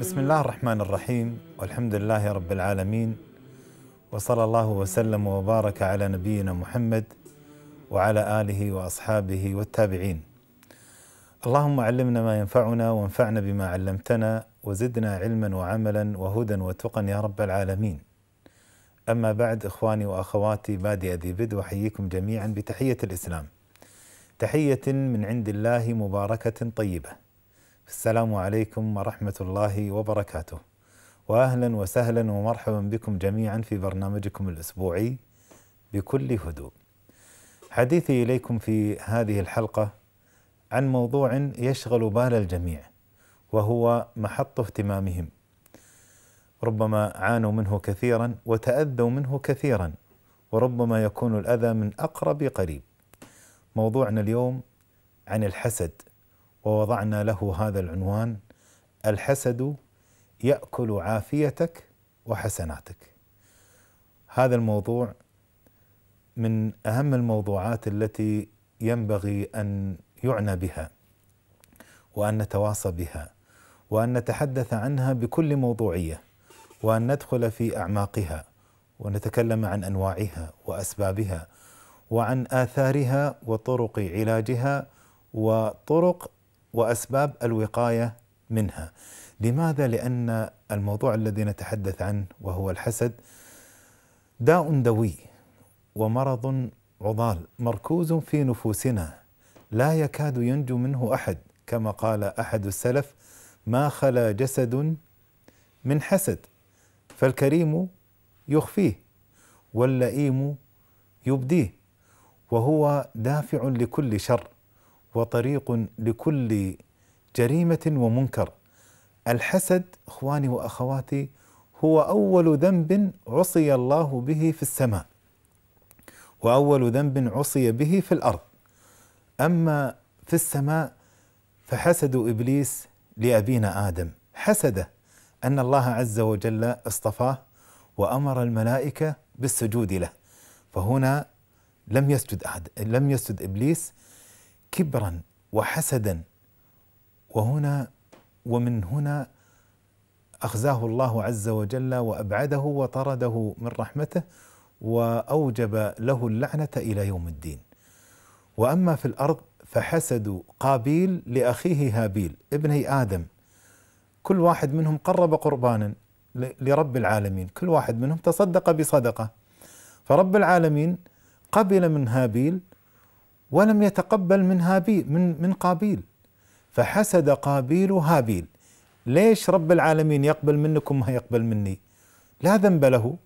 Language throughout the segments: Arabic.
بسم الله الرحمن الرحيم والحمد لله رب العالمين وصلى الله وسلم وبارك على نبينا محمد وعلى اله واصحابه والتابعين. اللهم علمنا ما ينفعنا وانفعنا بما علمتنا وزدنا علما وعملا وهدى وتقى يا رب العالمين. اما بعد اخواني واخواتي بادئ ذي بدء احييكم جميعا بتحيه الاسلام. تحيه من عند الله مباركه طيبه. السلام عليكم ورحمه الله وبركاته. واهلا وسهلا ومرحبا بكم جميعا في برنامجكم الاسبوعي بكل هدوء. حديثي اليكم في هذه الحلقه عن موضوع يشغل بال الجميع وهو محط اهتمامهم. ربما عانوا منه كثيرا وتاذوا منه كثيرا وربما يكون الاذى من اقرب قريب. موضوعنا اليوم عن الحسد ووضعنا له هذا العنوان الحسد ياكل عافيتك وحسناتك. هذا الموضوع من اهم الموضوعات التي ينبغي ان يعنى بها وان نتواصى بها وان نتحدث عنها بكل موضوعيه وان ندخل في اعماقها ونتكلم عن انواعها واسبابها وعن اثارها وطرق علاجها وطرق واسباب الوقايه منها. لماذا؟ لأن الموضوع الذي نتحدث عنه وهو الحسد داء دوي ومرض عضال مركوز في نفوسنا لا يكاد ينجو منه أحد كما قال أحد السلف ما خلا جسد من حسد فالكريم يخفيه واللئيم يبديه وهو دافع لكل شر وطريق لكل جريمه ومنكر الحسد اخواني واخواتي هو اول ذنب عصي الله به في السماء واول ذنب عصي به في الارض اما في السماء فحسد ابليس لابينا ادم حسده ان الله عز وجل اصطفاه وامر الملائكه بالسجود له فهنا لم يسجد أحد لم يسجد ابليس كبرا وحسدا وهنا ومن هنا اخزاه الله عز وجل وابعده وطرده من رحمته واوجب له اللعنه الى يوم الدين. واما في الارض فحسد قابيل لاخيه هابيل ابني ادم كل واحد منهم قرب قربانا لرب العالمين، كل واحد منهم تصدق بصدقه. فرب العالمين قبل من هابيل ولم يتقبل من هابيل من من قابيل فحسد قابيل هابيل ليش رب العالمين يقبل منكم ما يقبل مني لا ذنب له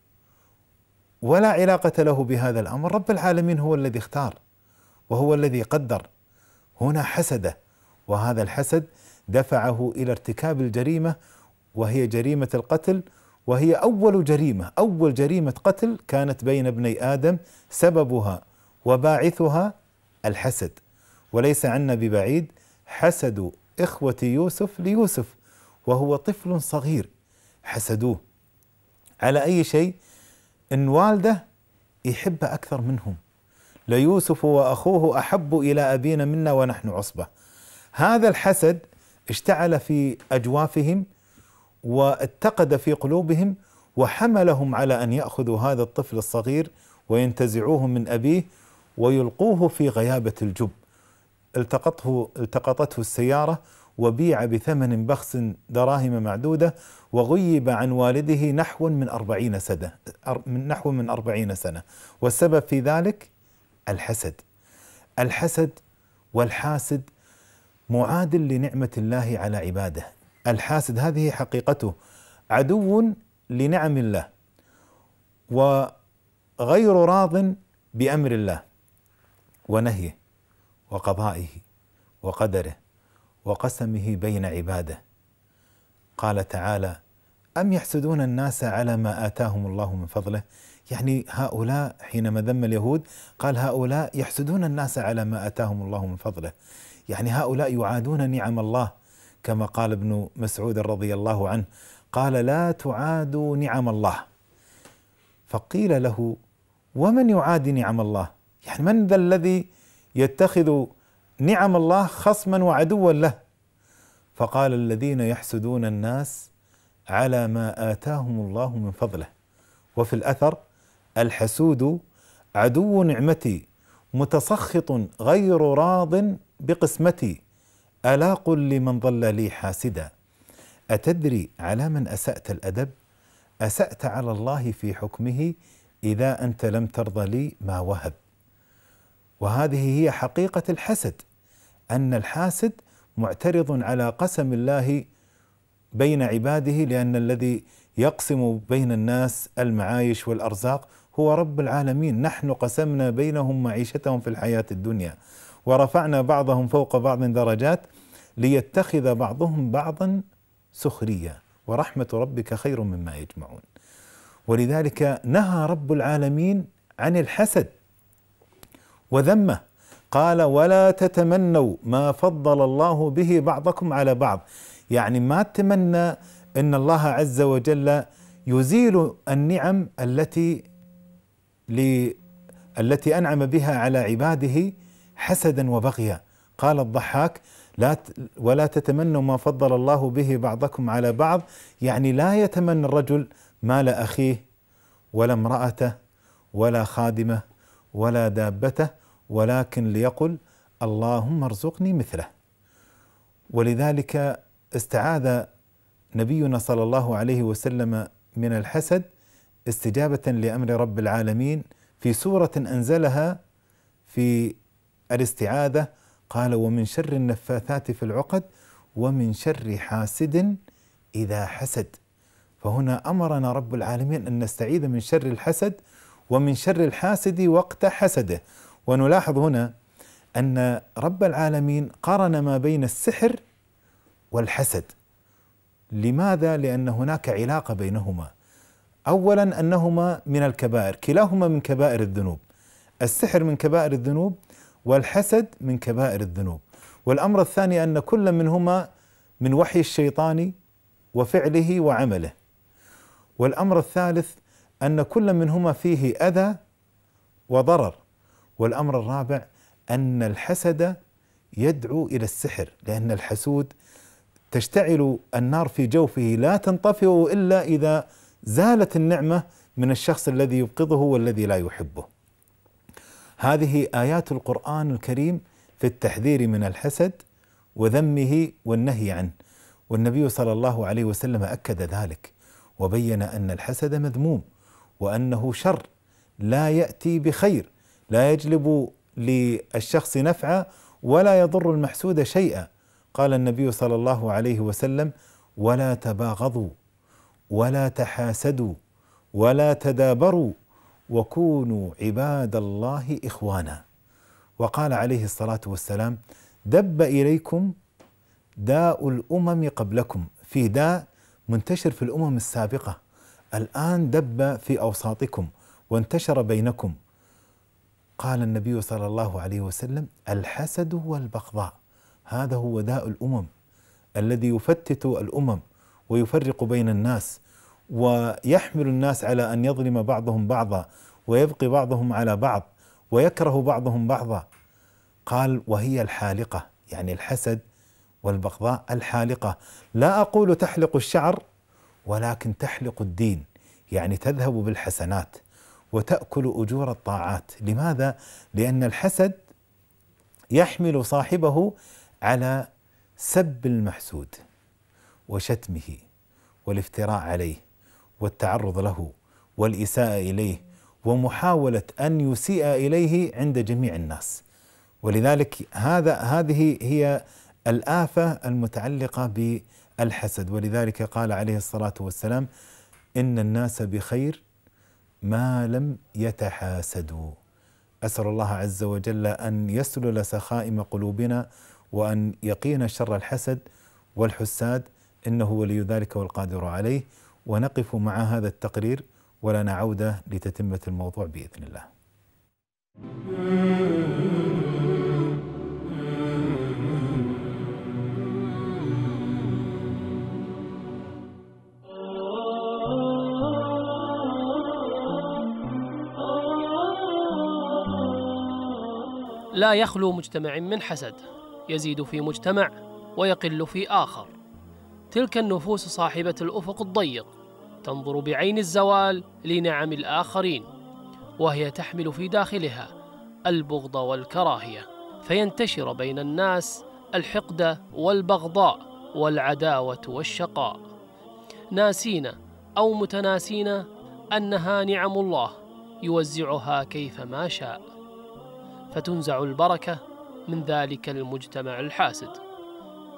ولا علاقة له بهذا الأمر رب العالمين هو الذي اختار وهو الذي قدر هنا حسده وهذا الحسد دفعه إلى ارتكاب الجريمة وهي جريمة القتل وهي أول جريمة أول جريمة قتل كانت بين ابني آدم سببها وباعثها الحسد وليس عنا ببعيد حسدوا إخوة يوسف ليوسف وهو طفل صغير حسدوه على أي شيء إن والده يحب أكثر منهم ليوسف وأخوه أحب إلى أبينا منا ونحن عصبة هذا الحسد اشتعل في أجوافهم واتقد في قلوبهم وحملهم على أن يأخذوا هذا الطفل الصغير وينتزعوه من أبيه ويلقوه في غيابة الجب التقطه التقطته السيارة وبيع بثمن بخس دراهم معدودة وغيب عن والده نحو من أربعين سنة من نحو من أربعين سنة والسبب في ذلك الحسد الحسد والحاسد معادل لنعمة الله على عباده الحاسد هذه حقيقته عدو لنعم الله وغير راض بأمر الله ونهيه وقضائه وقدره وقسمه بين عباده قال تعالى ام يحسدون الناس على ما اتاهم الله من فضله يعني هؤلاء حينما ذم اليهود قال هؤلاء يحسدون الناس على ما اتاهم الله من فضله يعني هؤلاء يعادون نعم الله كما قال ابن مسعود رضي الله عنه قال لا تعادوا نعم الله فقيل له ومن يعادي نعم الله يعني من ذا الذي يتخذ نعم الله خصما وعدوا له فقال الذين يحسدون الناس على ما آتاهم الله من فضله وفي الأثر الحسود عدو نعمتي متسخط غير راض بقسمتي ألا قل لمن ظل لي حاسدا أتدري على من أسأت الأدب أسأت على الله في حكمه إذا أنت لم ترضى لي ما وهب وهذه هي حقيقه الحسد ان الحاسد معترض على قسم الله بين عباده لان الذي يقسم بين الناس المعايش والارزاق هو رب العالمين نحن قسمنا بينهم معيشتهم في الحياه الدنيا ورفعنا بعضهم فوق بعض درجات ليتخذ بعضهم بعضا سخريه ورحمه ربك خير مما يجمعون ولذلك نهى رب العالمين عن الحسد وذمه قال ولا تتمنوا ما فضل الله به بعضكم على بعض يعني ما تمنى ان الله عز وجل يزيل النعم التي ل التي انعم بها على عباده حسدا وبغيا قال الضحاك لا ولا تتمنوا ما فضل الله به بعضكم على بعض يعني لا يتمنى الرجل مال اخيه ولا امراته ولا خادمه ولا دابته ولكن ليقل اللهم ارزقني مثله ولذلك استعاذ نبينا صلى الله عليه وسلم من الحسد استجابه لامر رب العالمين في سوره انزلها في الاستعاذه قال ومن شر النفاثات في العقد ومن شر حاسد اذا حسد فهنا امرنا رب العالمين ان نستعيذ من شر الحسد ومن شر الحاسد وقت حسده ونلاحظ هنا أن رب العالمين قارن ما بين السحر والحسد لماذا؟ لأن هناك علاقة بينهما أولا أنهما من الكبائر كلاهما من كبائر الذنوب السحر من كبائر الذنوب والحسد من كبائر الذنوب والأمر الثاني أن كل منهما من وحي الشيطان وفعله وعمله والأمر الثالث أن كل منهما فيه أذى وضرر والامر الرابع ان الحسد يدعو الى السحر لان الحسود تشتعل النار في جوفه لا تنطفئ الا اذا زالت النعمه من الشخص الذي يبغضه والذي لا يحبه. هذه ايات القران الكريم في التحذير من الحسد وذمه والنهي عنه والنبي صلى الله عليه وسلم اكد ذلك وبين ان الحسد مذموم وانه شر لا ياتي بخير لا يجلب للشخص نفعا ولا يضر المحسود شيئا قال النبي صلى الله عليه وسلم ولا تباغضوا ولا تحاسدوا ولا تدابروا وكونوا عباد الله اخوانا وقال عليه الصلاه والسلام دب اليكم داء الامم قبلكم في داء منتشر في الامم السابقه الان دب في اوساطكم وانتشر بينكم قال النبي صلى الله عليه وسلم الحسد والبغضاء هذا هو داء الامم الذي يفتت الامم ويفرق بين الناس ويحمل الناس على ان يظلم بعضهم بعضا ويبقي بعضهم على بعض ويكره بعضهم بعضا قال وهي الحالقه يعني الحسد والبغضاء الحالقه لا اقول تحلق الشعر ولكن تحلق الدين يعني تذهب بالحسنات وتأكل أجور الطاعات لماذا؟ لأن الحسد يحمل صاحبه على سب المحسود وشتمه والافتراء عليه والتعرض له والإساءة إليه ومحاولة أن يسيء إليه عند جميع الناس ولذلك هذا هذه هي الآفة المتعلقة بالحسد ولذلك قال عليه الصلاة والسلام إن الناس بخير ما لم يتحاسدوا اسال الله عز وجل ان يسلل سخائم قلوبنا وان يقينا شر الحسد والحساد انه ولي ذلك والقادر عليه ونقف مع هذا التقرير ولنا عوده لتتمه الموضوع باذن الله لا يخلو مجتمع من حسد يزيد في مجتمع ويقل في آخر تلك النفوس صاحبة الأفق الضيق تنظر بعين الزوال لنعم الآخرين وهي تحمل في داخلها البغض والكراهية فينتشر بين الناس الحقد والبغضاء والعداوة والشقاء ناسين أو متناسين أنها نعم الله يوزعها كيفما شاء فتنزع البركة من ذلك المجتمع الحاسد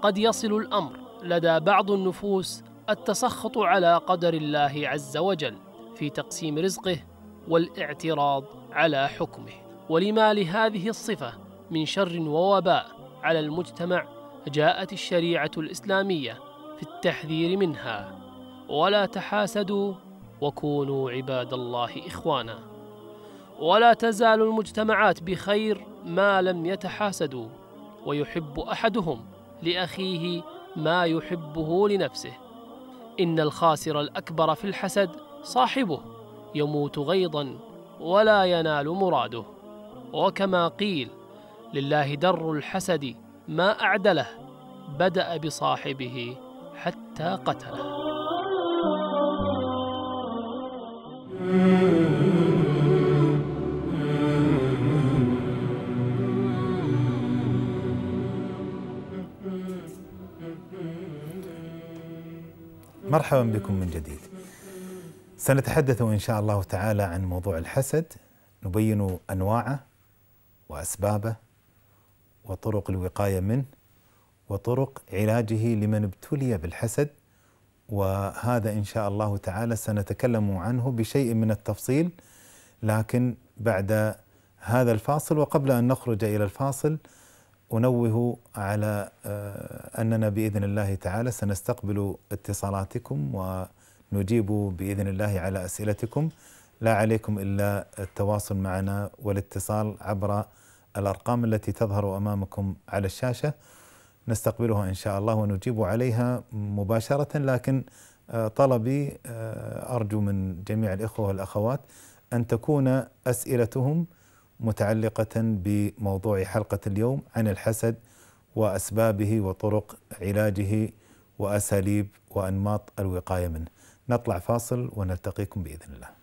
قد يصل الأمر لدى بعض النفوس التسخط على قدر الله عز وجل في تقسيم رزقه والاعتراض على حكمه ولما لهذه الصفة من شر ووباء على المجتمع جاءت الشريعة الإسلامية في التحذير منها ولا تحاسدوا وكونوا عباد الله إخوانا ولا تزال المجتمعات بخير ما لم يتحاسدوا ويحب احدهم لاخيه ما يحبه لنفسه ان الخاسر الاكبر في الحسد صاحبه يموت غيظا ولا ينال مراده وكما قيل لله در الحسد ما اعدله بدا بصاحبه حتى قتله مرحبا بكم من جديد. سنتحدث ان شاء الله تعالى عن موضوع الحسد، نبين انواعه واسبابه وطرق الوقايه منه وطرق علاجه لمن ابتلي بالحسد وهذا ان شاء الله تعالى سنتكلم عنه بشيء من التفصيل لكن بعد هذا الفاصل وقبل ان نخرج الى الفاصل انوه على آه، اننا باذن الله تعالى سنستقبل اتصالاتكم ونجيب باذن الله على اسئلتكم لا عليكم الا التواصل معنا والاتصال عبر الارقام التي تظهر امامكم على الشاشه نستقبلها ان شاء الله ونجيب عليها مباشره لكن آه، طلبي آه، ارجو من جميع الاخوه والاخوات ان تكون اسئلتهم متعلقة بموضوع حلقة اليوم عن الحسد وأسبابه وطرق علاجه وأساليب وأنماط الوقاية منه نطلع فاصل ونلتقيكم بإذن الله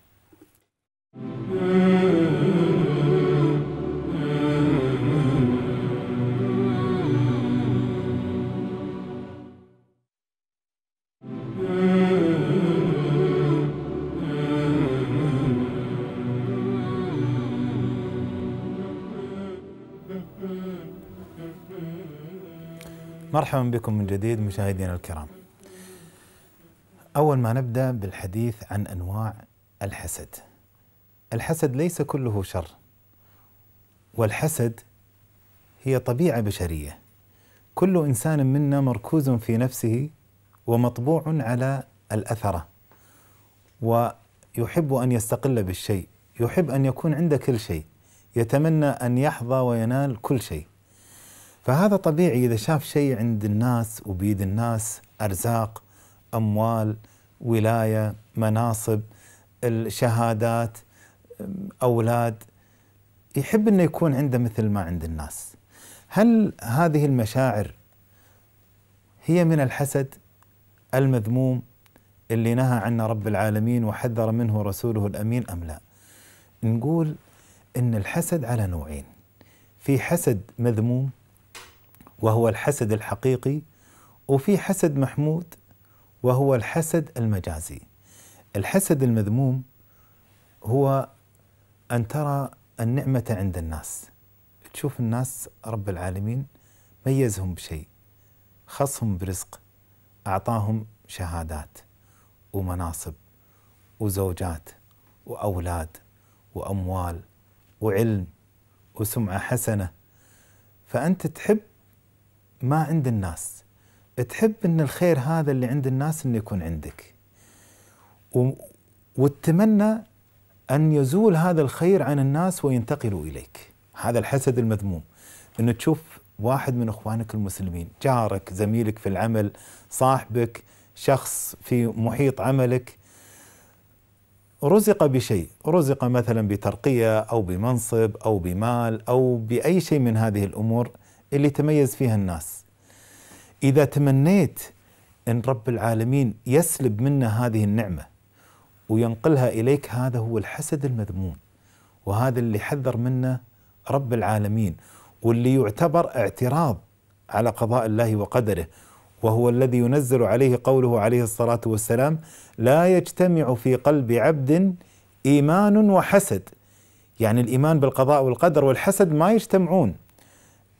مرحبا بكم من جديد مشاهدينا الكرام. اول ما نبدا بالحديث عن انواع الحسد. الحسد ليس كله شر. والحسد هي طبيعه بشريه. كل انسان منا مركوز في نفسه ومطبوع على الاثره. ويحب ان يستقل بالشيء، يحب ان يكون عنده كل شيء. يتمنى ان يحظى وينال كل شيء. فهذا طبيعي اذا شاف شيء عند الناس وبيد الناس ارزاق اموال ولايه مناصب الشهادات اولاد يحب انه يكون عنده مثل ما عند الناس هل هذه المشاعر هي من الحسد المذموم اللي نهى عنه رب العالمين وحذر منه رسوله الامين ام لا؟ نقول ان الحسد على نوعين في حسد مذموم وهو الحسد الحقيقي وفي حسد محمود وهو الحسد المجازي الحسد المذموم هو ان ترى النعمه عند الناس تشوف الناس رب العالمين ميزهم بشيء خصهم برزق اعطاهم شهادات ومناصب وزوجات واولاد واموال وعلم وسمعه حسنه فانت تحب ما عند الناس تحب ان الخير هذا اللي عند الناس انه يكون عندك و... وتتمنى ان يزول هذا الخير عن الناس وينتقلوا اليك هذا الحسد المذموم انه تشوف واحد من اخوانك المسلمين جارك زميلك في العمل صاحبك شخص في محيط عملك رزق بشيء رزق مثلا بترقيه او بمنصب او بمال او باي شيء من هذه الامور اللي تميز فيها الناس إذا تمنيت أن رب العالمين يسلب منا هذه النعمة وينقلها إليك هذا هو الحسد المذموم وهذا اللي حذر منه رب العالمين واللي يعتبر اعتراض على قضاء الله وقدره وهو الذي ينزل عليه قوله عليه الصلاه والسلام لا يجتمع في قلب عبد ايمان وحسد يعني الايمان بالقضاء والقدر والحسد ما يجتمعون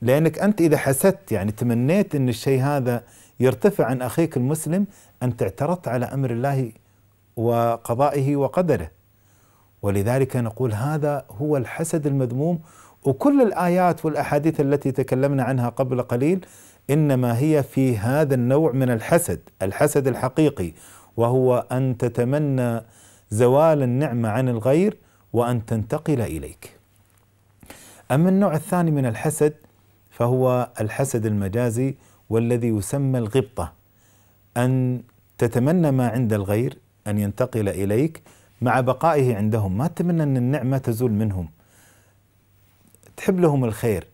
لأنك أنت إذا حسدت يعني تمنيت أن الشيء هذا يرتفع عن أخيك المسلم أنت اعترضت على أمر الله وقضائه وقدره ولذلك نقول هذا هو الحسد المذموم وكل الآيات والأحاديث التي تكلمنا عنها قبل قليل إنما هي في هذا النوع من الحسد الحسد الحقيقي وهو أن تتمنى زوال النعمة عن الغير وأن تنتقل إليك أما النوع الثاني من الحسد فهو الحسد المجازي والذي يسمى الغبطه ان تتمنى ما عند الغير ان ينتقل اليك مع بقائه عندهم ما تتمنى ان النعمه تزول منهم تحب لهم الخير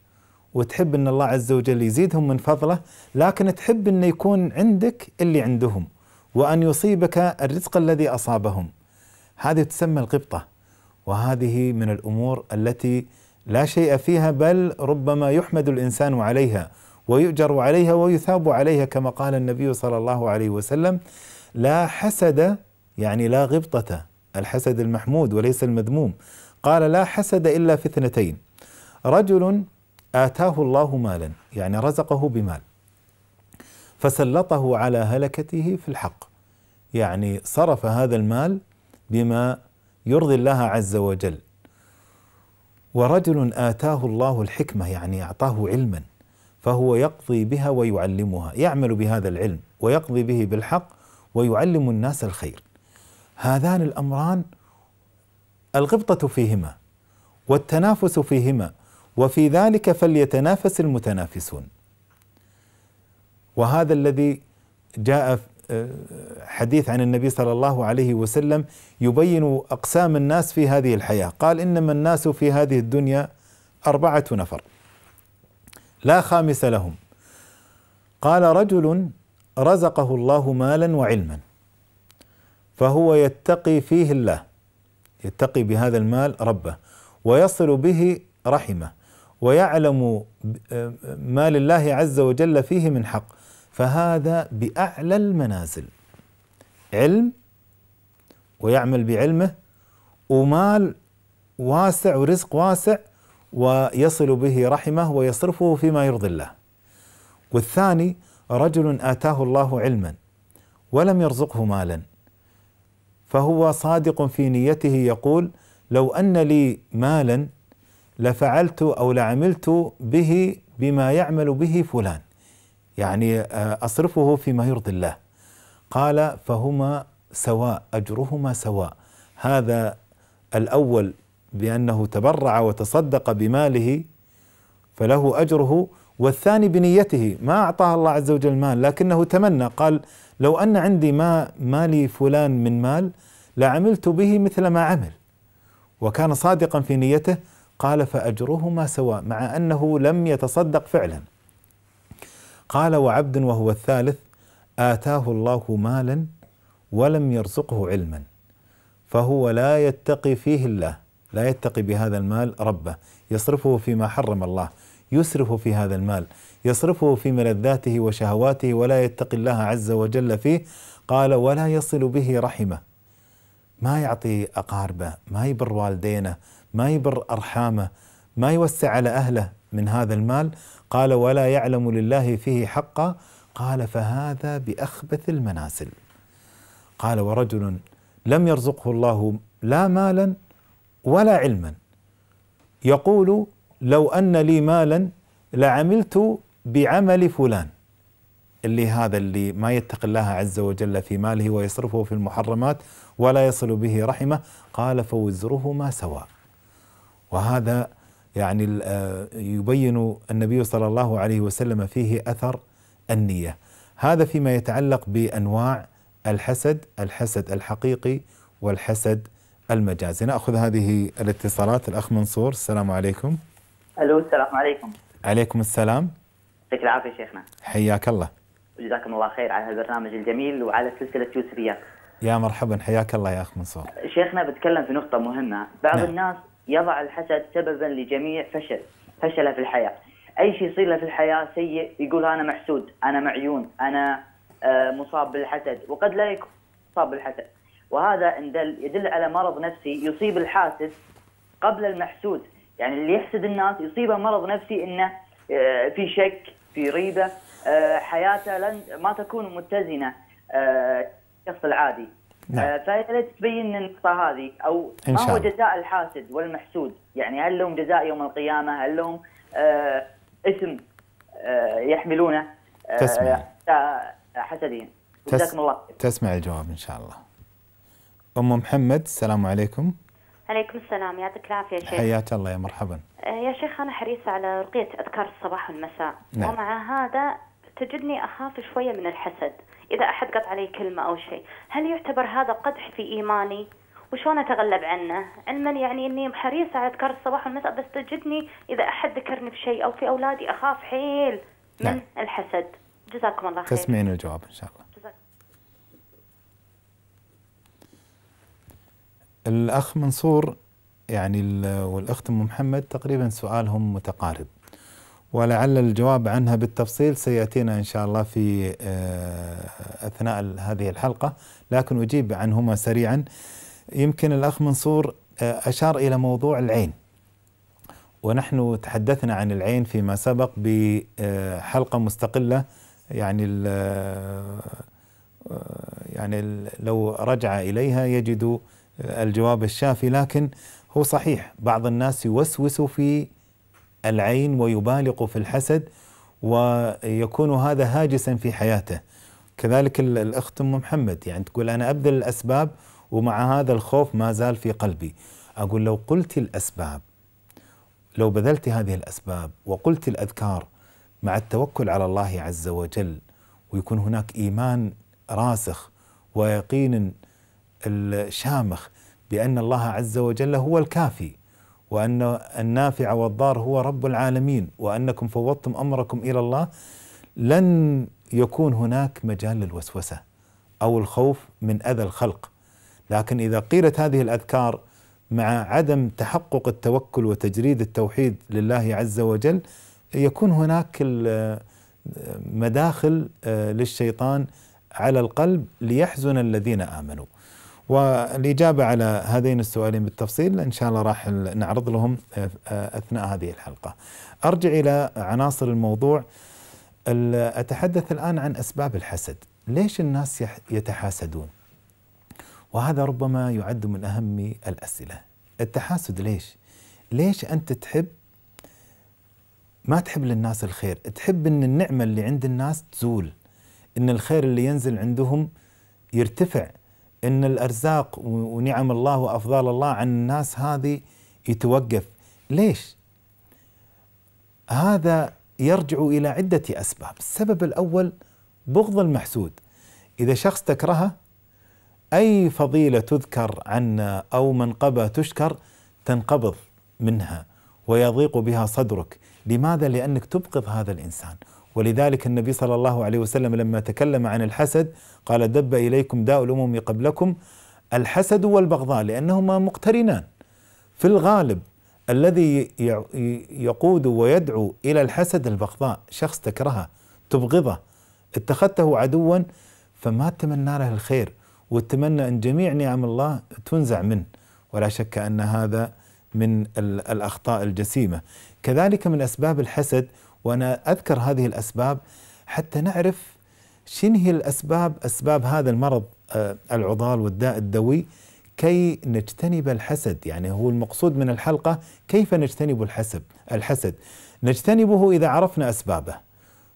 وتحب ان الله عز وجل يزيدهم من فضله لكن تحب ان يكون عندك اللي عندهم وان يصيبك الرزق الذي اصابهم هذه تسمى الغبطه وهذه من الامور التي لا شيء فيها بل ربما يحمد الانسان عليها ويؤجر عليها ويثاب عليها كما قال النبي صلى الله عليه وسلم لا حسد يعني لا غبطه الحسد المحمود وليس المذموم قال لا حسد الا في اثنتين رجل اتاه الله مالا يعني رزقه بمال فسلطه على هلكته في الحق يعني صرف هذا المال بما يرضي الله عز وجل ورجل آتاه الله الحكمة يعني أعطاه علما فهو يقضي بها ويعلمها يعمل بهذا العلم ويقضي به بالحق ويعلم الناس الخير هذان الأمران الغبطة فيهما والتنافس فيهما وفي ذلك فليتنافس المتنافسون وهذا الذي جاء حديث عن النبي صلى الله عليه وسلم يبين اقسام الناس في هذه الحياه، قال انما الناس في هذه الدنيا اربعه نفر لا خامس لهم. قال رجل رزقه الله مالا وعلما فهو يتقي فيه الله يتقي بهذا المال ربه ويصل به رحمه ويعلم ما لله عز وجل فيه من حق فهذا باعلى المنازل علم ويعمل بعلمه ومال واسع ورزق واسع ويصل به رحمه ويصرفه فيما يرضي الله والثاني رجل اتاه الله علما ولم يرزقه مالا فهو صادق في نيته يقول لو ان لي مالا لفعلت او لعملت به بما يعمل به فلان يعني آه، أصرفه فيما يرضي الله قال فهما سواء أجرهما سواء هذا الأول بأنه تبرع وتصدق بماله فله أجره والثاني بنيته ما أعطاه الله عز وجل مال لكنه تمنى قال لو أن عندي ما مالي فلان من مال لعملت به مثل ما عمل وكان صادقا في نيته قال فأجرهما سواء مع أنه لم يتصدق فعلا قال وعبد وهو الثالث آتاه الله مالا ولم يرزقه علما فهو لا يتقي فيه الله لا يتقي بهذا المال ربه يصرفه فيما حرم الله يسرف في هذا المال يصرفه في ملذاته وشهواته ولا يتقي الله عز وجل فيه قال ولا يصل به رحمه ما يعطي اقاربه ما يبر والدينه ما يبر ارحامه ما يوسع على اهله من هذا المال قال ولا يعلم لله فيه حقا قال فهذا باخبث المنازل قال ورجل لم يرزقه الله لا مالا ولا علما يقول لو ان لي مالا لعملت بعمل فلان اللي هذا اللي ما يتقي الله عز وجل في ماله ويصرفه في المحرمات ولا يصل به رحمه قال فوزرهما سواء وهذا يعني آه، يبين النبي صلى الله عليه وسلم فيه اثر النيه هذا فيما يتعلق بانواع الحسد الحسد الحقيقي والحسد المجازي ناخذ هذه الاتصالات الاخ منصور السلام عليكم الو السلام عليكم عليكم السلام يعطيك العافيه شيخنا حياك الله وجزاكم الله خير على هذا البرنامج الجميل وعلى سلسله يوسفيات يا مرحبا حياك الله يا اخ منصور شيخنا بتكلم في نقطه مهمه بعض نعم. الناس يضع الحسد سببا لجميع فشل فشله في الحياه اي شيء يصير له في الحياه سيء يقول انا محسود انا معيون انا آه، مصاب بالحسد وقد لا يكون مصاب بالحسد وهذا يدل على مرض نفسي يصيب الحاسد قبل المحسود يعني اللي يحسد الناس يصيبه مرض نفسي انه آه، في شك في ريبه آه، حياته لن ما تكون متزنه الشخص العادي نعم. آه، فيا ريت تبين النقطة هذه أو ما هو جزاء الحاسد والمحسود يعني هل لهم جزاء يوم القيامة هل لهم آه اسم آه يحملونه آه، تسمع حسدين جزاكم الله تسمع الجواب إن شاء الله أم محمد السلام عليكم عليكم السلام يعطيك العافية يا شيخ حياك الله يا مرحبا آه، يا شيخ أنا حريصة على رقية أذكار الصباح والمساء نعم. ومع هذا تجدني أخاف شوية من الحسد اذا احد قط علي كلمه او شيء هل يعتبر هذا قدح في ايماني وشلون اتغلب عنه علما يعني اني حريصه على اذكار الصباح والمساء بس تجدني اذا احد ذكرني بشيء او في اولادي اخاف حيل من نعم. الحسد جزاكم الله خير تسمعين الجواب ان شاء الله جزاك. الاخ منصور يعني والاخت ام محمد تقريبا سؤالهم متقارب ولعل الجواب عنها بالتفصيل سياتينا ان شاء الله في آه، اثناء هذه الحلقه لكن اجيب عنهما سريعا يمكن الاخ منصور آه، اشار الى موضوع العين ونحن تحدثنا عن العين فيما سبق بحلقه آه، مستقله يعني يعني لو رجع اليها يجد الجواب الشافي لكن هو صحيح بعض الناس يوسوس في العين ويبالغ في الحسد ويكون هذا هاجسا في حياته كذلك الأخت أم محمد يعني تقول أنا أبذل الأسباب ومع هذا الخوف ما زال في قلبي أقول لو قلت الأسباب لو بذلت هذه الأسباب وقلت الأذكار مع التوكل على الله عز وجل ويكون هناك إيمان راسخ ويقين شامخ بأن الله عز وجل هو الكافي وأن النافع والضار هو رب العالمين وأنكم فوضتم أمركم إلى الله لن يكون هناك مجال للوسوسة أو الخوف من أذى الخلق لكن إذا قيلت هذه الأذكار مع عدم تحقق التوكل وتجريد التوحيد لله عز وجل يكون هناك مداخل آه، للشيطان على القلب ليحزن الذين امنوا والإجابة على هذين السؤالين بالتفصيل إن شاء الله راح نعرض لهم آه، آه، أثناء هذه الحلقة أرجع إلى عناصر الموضوع أتحدث الآن عن أسباب الحسد ليش الناس يتحاسدون وهذا ربما يعد من أهم الأسئلة التحاسد ليش ليش أنت تحب ما تحب للناس الخير تحب أن النعمة اللي عند الناس تزول أن الخير اللي ينزل عندهم يرتفع ان الارزاق ونعم الله وافضال الله عن الناس هذه يتوقف ليش هذا يرجع الى عده اسباب السبب الاول بغض المحسود اذا شخص تكرهه اي فضيله تذكر عنه او منقبه تشكر تنقبض منها ويضيق بها صدرك لماذا لانك تبغض هذا الانسان ولذلك النبي صلى الله عليه وسلم لما تكلم عن الحسد قال دب اليكم داء الامم قبلكم الحسد والبغضاء لانهما مقترنان في الغالب الذي يقود ويدعو الى الحسد البغضاء شخص تكرهه تبغضه اتخذته عدوا فما تمنى له الخير واتمنى ان جميع نعم الله تنزع منه ولا شك ان هذا من الاخطاء الجسيمه كذلك من اسباب الحسد وأنا أذكر هذه الأسباب حتى نعرف شن هي الأسباب أسباب هذا المرض آه، العضال والداء الدوي كي نجتنب الحسد يعني هو المقصود من الحلقة كيف نجتنب الحسد الحسد نجتنبه إذا عرفنا أسبابه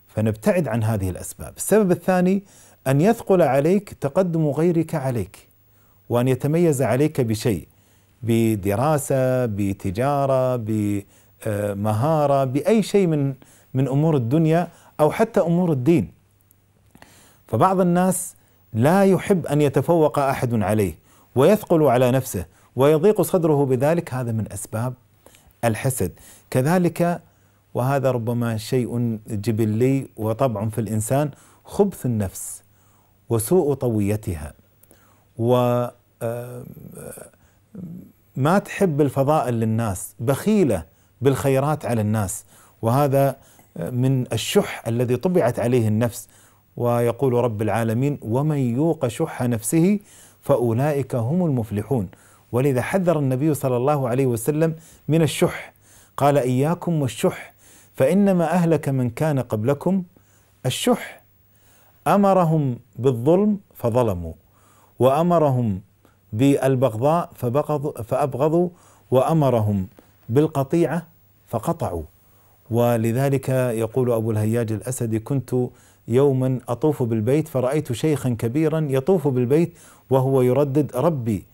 فنبتعد عن هذه الأسباب السبب الثاني أن يثقل عليك تقدم غيرك عليك وأن يتميز عليك بشيء بدراسة بتجارة بمهارة بأي شيء من من امور الدنيا او حتى امور الدين فبعض الناس لا يحب ان يتفوق احد عليه ويثقل على نفسه ويضيق صدره بذلك هذا من اسباب الحسد كذلك وهذا ربما شيء جبلي وطبع في الانسان خبث النفس وسوء طويتها و آه، آه، ما تحب الفضائل للناس بخيله بالخيرات على الناس وهذا من الشح الذي طبعت عليه النفس ويقول رب العالمين ومن يوق شح نفسه فاولئك هم المفلحون ولذا حذر النبي صلى الله عليه وسلم من الشح قال اياكم والشح فانما اهلك من كان قبلكم الشح امرهم بالظلم فظلموا وامرهم بالبغضاء فبغضوا فابغضوا وامرهم بالقطيعه فقطعوا ولذلك يقول أبو الهياج الأسدي كنت يوما أطوف بالبيت فرأيت شيخا كبيرا يطوف بالبيت وهو يردد ربي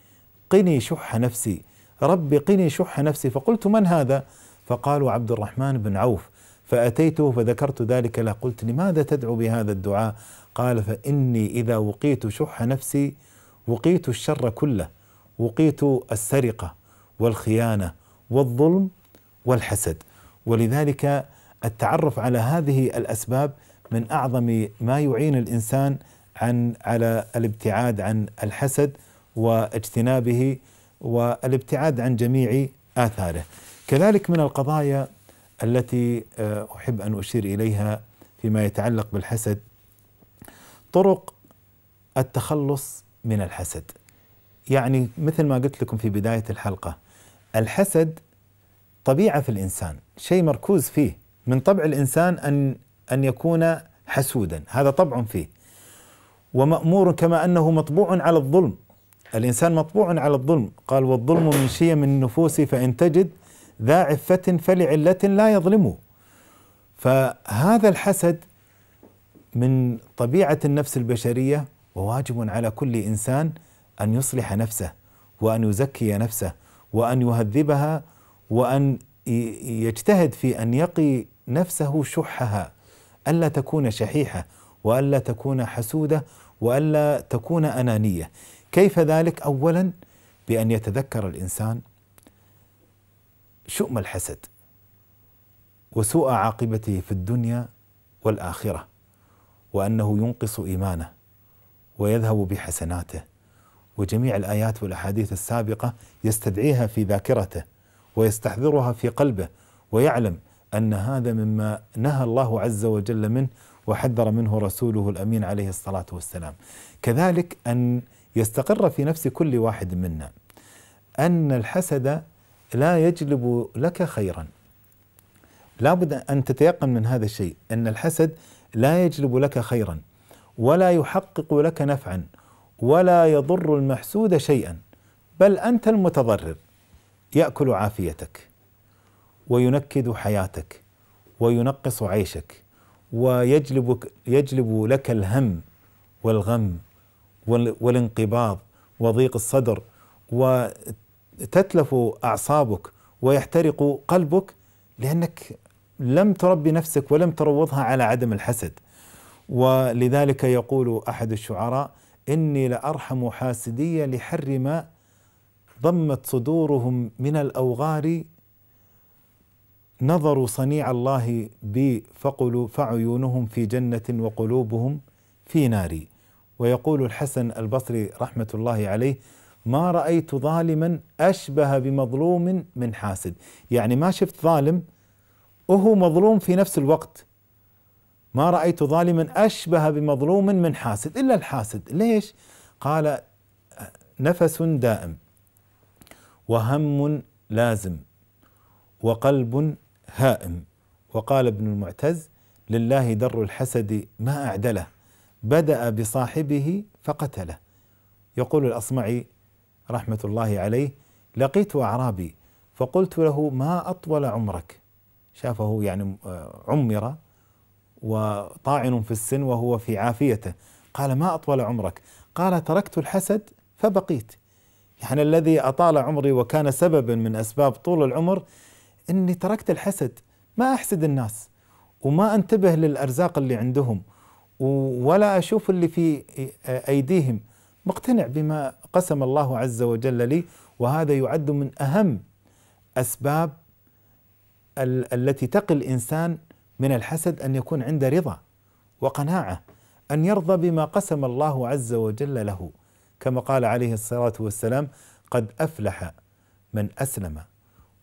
قني شح نفسي ربي قني شح نفسي فقلت من هذا فقالوا عبد الرحمن بن عوف فأتيته فذكرت ذلك له قلت لماذا تدعو بهذا الدعاء قال فإني إذا وقيت شح نفسي وقيت الشر كله وقيت السرقة والخيانة والظلم والحسد ولذلك التعرف على هذه الاسباب من اعظم ما يعين الانسان عن على الابتعاد عن الحسد واجتنابه والابتعاد عن جميع اثاره. كذلك من القضايا التي آه، احب ان اشير اليها فيما يتعلق بالحسد طرق التخلص من الحسد. يعني مثل ما قلت لكم في بدايه الحلقه الحسد طبيعه في الانسان شيء مركوز فيه من طبع الانسان ان ان يكون حسودا هذا طبع فيه ومامور كما انه مطبوع على الظلم الانسان مطبوع على الظلم قال والظلم من شيء من النفوس فان تجد ذا عفه فلعله لا يظلمه فهذا الحسد من طبيعه النفس البشريه وواجب على كل انسان ان يصلح نفسه وان يزكي نفسه وان يهذبها وأن يجتهد في أن يقي نفسه شحها ألا تكون شحيحة وألا تكون حسودة وألا تكون أنانية كيف ذلك أولا بأن يتذكر الإنسان شؤم الحسد وسوء عاقبته في الدنيا والآخرة وأنه ينقص إيمانه ويذهب بحسناته وجميع الآيات والأحاديث السابقة يستدعيها في ذاكرته ويستحضرها في قلبه ويعلم ان هذا مما نهى الله عز وجل منه وحذر منه رسوله الامين عليه الصلاه والسلام. كذلك ان يستقر في نفس كل واحد منا ان الحسد لا يجلب لك خيرا. لابد ان تتيقن من هذا الشيء ان الحسد لا يجلب لك خيرا ولا يحقق لك نفعا ولا يضر المحسود شيئا بل انت المتضرر ياكل عافيتك وينكد حياتك وينقص عيشك ويجلب يجلب لك الهم والغم والانقباض وضيق الصدر وتتلف اعصابك ويحترق قلبك لانك لم تربي نفسك ولم تروضها على عدم الحسد ولذلك يقول احد الشعراء اني لارحم حاسدي لحر ما ضمت صدورهم من الاوغار نظروا صنيع الله بي فقلوا فعيونهم في جنه وقلوبهم في نار ويقول الحسن البصري رحمه الله عليه ما رايت ظالما اشبه بمظلوم من حاسد يعني ما شفت ظالم وهو مظلوم في نفس الوقت ما رايت ظالما اشبه بمظلوم من حاسد الا الحاسد ليش قال نفس دائم وهم لازم وقلب هائم وقال ابن المعتز لله در الحسد ما أعدله بدأ بصاحبه فقتله يقول الأصمعي رحمة الله عليه لقيت أعرابي فقلت له ما أطول عمرك شافه يعني آه، عمر وطاعن في السن وهو في عافيته قال ما أطول عمرك قال تركت الحسد فبقيت يعني الذي أطال عمري وكان سببا من أسباب طول العمر أني تركت الحسد ما أحسد الناس وما أنتبه للأرزاق اللي عندهم ولا أشوف اللي في أيديهم مقتنع بما قسم الله عز وجل لي وهذا يعد من أهم أسباب ال التي تقي الإنسان من الحسد أن يكون عنده رضا وقناعة أن يرضى بما قسم الله عز وجل له كما قال عليه الصلاه والسلام قد افلح من اسلم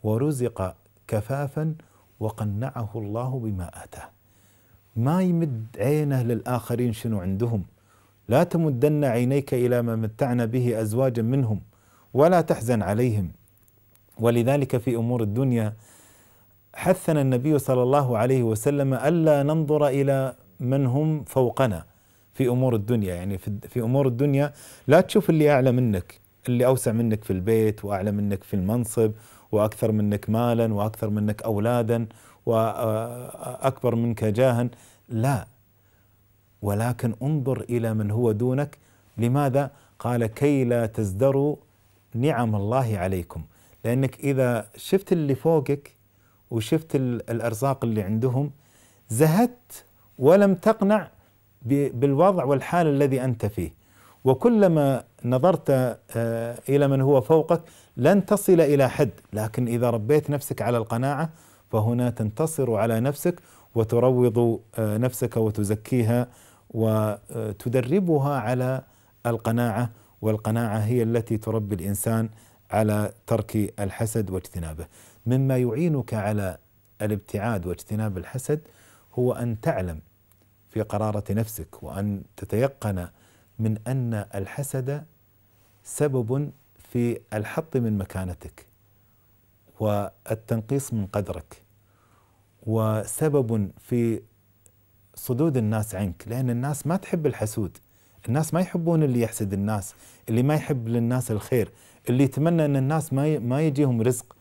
ورزق كفافا وقنعه الله بما اتاه ما يمد عينه للاخرين شنو عندهم لا تمدن عينيك الى ما متعنا به ازواجا منهم ولا تحزن عليهم ولذلك في امور الدنيا حثنا النبي صلى الله عليه وسلم الا ننظر الى من هم فوقنا في امور الدنيا يعني في, في امور الدنيا لا تشوف اللي اعلى منك اللي اوسع منك في البيت واعلى منك في المنصب واكثر منك مالا واكثر منك اولادا واكبر منك جاها لا ولكن انظر الى من هو دونك لماذا قال كي لا تزدروا نعم الله عليكم لانك اذا شفت اللي فوقك وشفت الارزاق اللي عندهم زهدت ولم تقنع بالوضع والحال الذي انت فيه وكلما نظرت آه، الى من هو فوقك لن تصل الى حد لكن اذا ربيت نفسك على القناعه فهنا تنتصر على نفسك وتروض آه، نفسك وتزكيها وتدربها آه، على القناعه والقناعه هي التي تربي الانسان على ترك الحسد واجتنابه مما يعينك على الابتعاد واجتناب الحسد هو ان تعلم في قرارة نفسك وأن تتيقن من أن الحسد سبب في الحط من مكانتك والتنقيص من قدرك وسبب في صدود الناس عنك لأن الناس ما تحب الحسود الناس ما يحبون اللي يحسد الناس اللي ما يحب للناس الخير اللي يتمنى أن الناس ما ما يجيهم رزق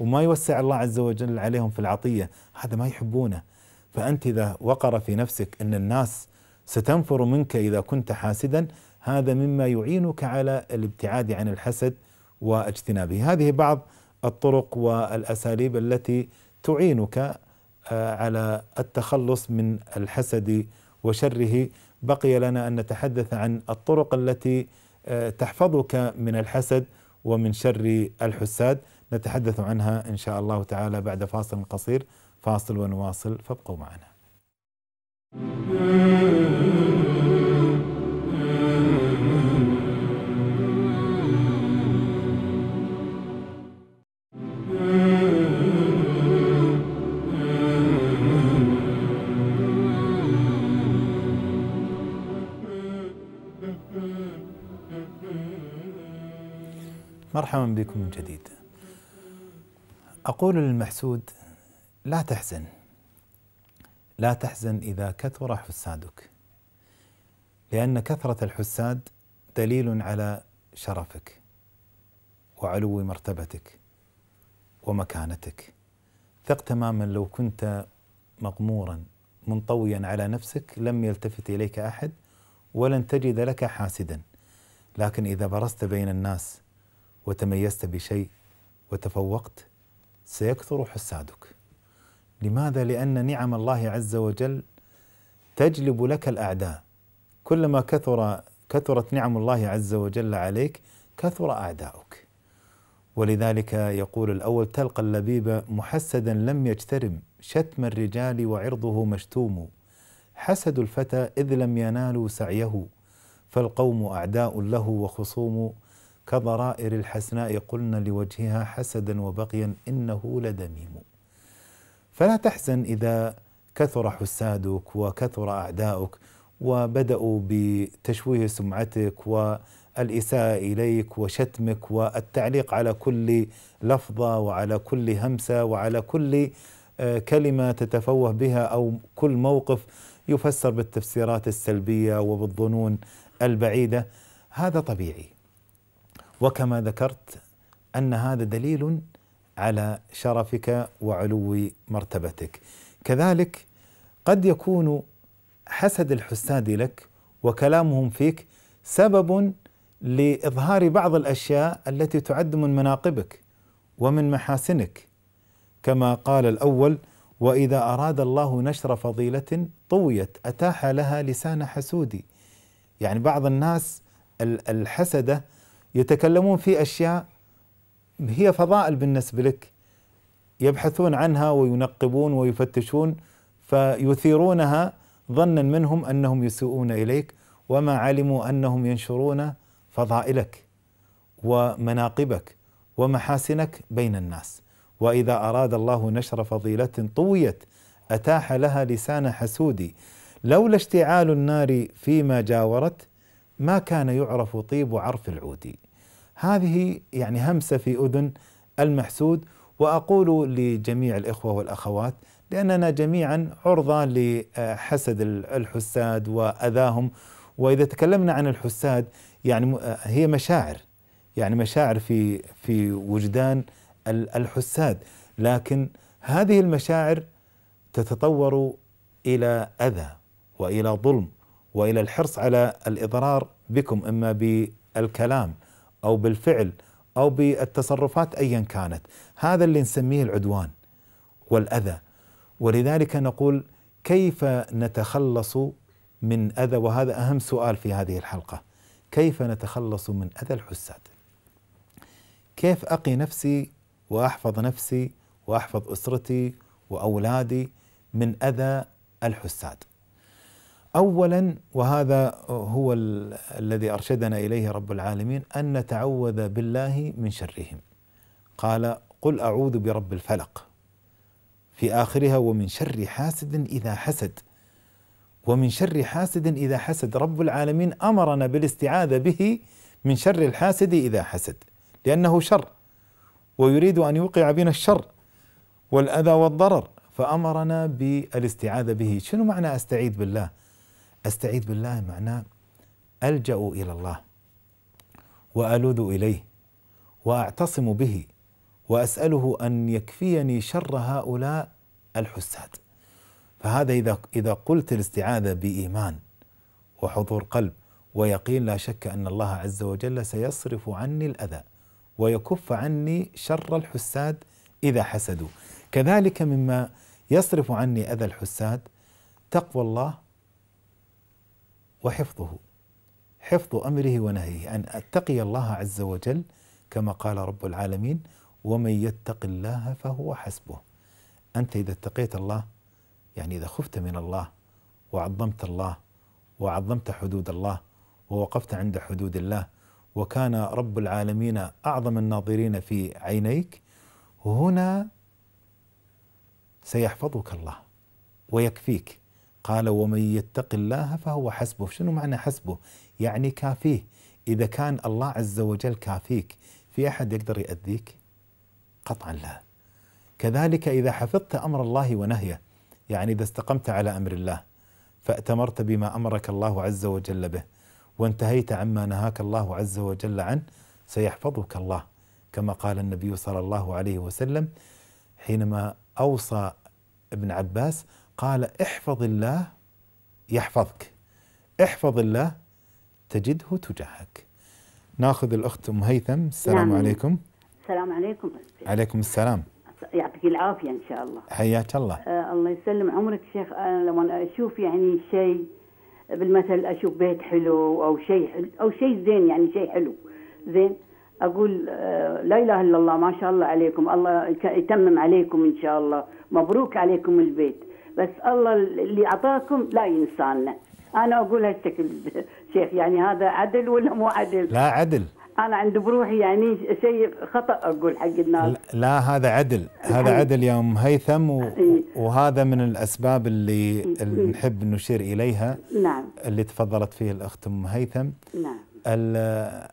وما يوسع الله عز وجل عليهم في العطية هذا ما يحبونه فأنت إذا وقر في نفسك أن الناس ستنفر منك إذا كنت حاسدا هذا مما يعينك على الابتعاد عن الحسد واجتنابه هذه بعض الطرق والأساليب التي تعينك آه، على التخلص من الحسد وشره بقي لنا أن نتحدث عن الطرق التي آه، تحفظك من الحسد ومن شر الحساد نتحدث عنها إن شاء الله تعالى بعد فاصل قصير فاصل ونواصل فابقوا معنا مرحبا بكم من جديد أقول للمحسود لا تحزن لا تحزن اذا كثر حسادك لان كثره الحساد دليل على شرفك وعلو مرتبتك ومكانتك ثق تماما لو كنت مغمورا منطويا على نفسك لم يلتفت اليك احد ولن تجد لك حاسدا لكن اذا برزت بين الناس وتميزت بشيء وتفوقت سيكثر حسادك لماذا؟ لأن نعم الله عز وجل تجلب لك الأعداء كلما كثر كثرت نعم الله عز وجل عليك كثر أعداؤك ولذلك يقول الأول تلقى اللبيب محسدا لم يجترم شتم الرجال وعرضه مشتوم حسد الفتى إذ لم ينالوا سعيه فالقوم أعداء له وخصوم كضرائر الحسناء قلنا لوجهها حسدا وبقيا إنه لدميم فلا تحزن إذا كثر حسادك وكثر أعداؤك وبدأوا بتشويه سمعتك والإساءة إليك وشتمك والتعليق على كل لفظة وعلى كل همسة وعلى كل آه، كلمة تتفوه بها أو كل موقف يفسر بالتفسيرات السلبية وبالظنون البعيدة هذا طبيعي وكما ذكرت أن هذا دليل على شرفك وعلو مرتبتك كذلك قد يكون حسد الحساد لك وكلامهم فيك سبب لاظهار بعض الاشياء التي تعد من مناقبك ومن محاسنك كما قال الاول واذا اراد الله نشر فضيله طويت اتاح لها لسان حسودي يعني بعض الناس الحسده يتكلمون في اشياء هي فضائل بالنسبة لك يبحثون عنها وينقبون ويفتشون فيثيرونها ظنا منهم أنهم يسيئون إليك وما علموا أنهم ينشرون فضائلك ومناقبك ومحاسنك بين الناس وإذا أراد الله نشر فضيلة طويت أتاح لها لسان حسود لولا اشتعال النار فيما جاورت ما كان يعرف طيب عرف العود هذه يعني همسه في اذن المحسود واقول لجميع الاخوه والاخوات لاننا جميعا عرضه لحسد الحساد واذاهم واذا تكلمنا عن الحساد يعني آه، هي مشاعر يعني مشاعر في في وجدان الحساد لكن هذه المشاعر تتطور الى اذى والى ظلم والى الحرص على الاضرار بكم اما بالكلام او بالفعل او بالتصرفات ايا كانت هذا اللي نسميه العدوان والاذى ولذلك نقول كيف نتخلص من اذى وهذا اهم سؤال في هذه الحلقه كيف نتخلص من اذى الحساد كيف اقي نفسي واحفظ نفسي واحفظ اسرتي واولادي من اذى الحساد اولا وهذا هو ال الذي ارشدنا اليه رب العالمين ان نتعوذ بالله من شرهم قال قل اعوذ برب الفلق في اخرها ومن شر حاسد اذا حسد ومن شر حاسد اذا حسد رب العالمين امرنا بالاستعاذه به من شر الحاسد اذا حسد لانه شر ويريد ان يوقع بنا الشر والاذى والضرر فامرنا بالاستعاذه به شنو معنى استعيذ بالله استعيذ بالله معناه الجا الى الله والوذ اليه واعتصم به واساله ان يكفيني شر هؤلاء الحساد فهذا اذا اذا قلت الاستعاذه بايمان وحضور قلب ويقين لا شك ان الله عز وجل سيصرف عني الاذى ويكف عني شر الحساد اذا حسدوا كذلك مما يصرف عني اذى الحساد تقوى الله وحفظه حفظ امره ونهيه ان اتقي الله عز وجل كما قال رب العالمين ومن يتق الله فهو حسبه انت اذا اتقيت الله يعني اذا خفت من الله وعظمت الله وعظمت حدود الله ووقفت عند حدود الله وكان رب العالمين اعظم الناظرين في عينيك هنا سيحفظك الله ويكفيك قال ومن يتق الله فهو حسبه شنو معنى حسبه يعني كافيه إذا كان الله عز وجل كافيك في أحد يقدر يأذيك قطعا لا كذلك إذا حفظت أمر الله ونهيه يعني إذا استقمت على أمر الله فأتمرت بما أمرك الله عز وجل به وانتهيت عما نهاك الله عز وجل عنه سيحفظك الله كما قال النبي صلى الله عليه وسلم حينما أوصى ابن عباس قال احفظ الله يحفظك احفظ الله تجده تجاهك ناخذ الاخت ام هيثم السلام نعم. عليكم السلام عليكم عليكم السلام يعطيك العافيه ان شاء الله حياك الله آه الله يسلم عمرك شيخ آه، انا لما اشوف يعني شيء بالمثل اشوف بيت حلو او شيء حلو او شيء زين يعني شيء حلو زين اقول آه لا اله الا الله ما شاء الله عليكم الله يتمم عليكم ان شاء الله مبروك عليكم البيت بس الله اللي اعطاكم لا ينسانا انا اقول هالشكل شيخ يعني هذا عدل ولا مو عدل لا عدل انا عند بروحي يعني شيء خطا اقول حق الناس لا هذا عدل هذا عدل يا ام هيثم و... وهذا من الاسباب اللي, اللي نحب نشير اليها نعم اللي تفضلت فيه الاخت ام هيثم نعم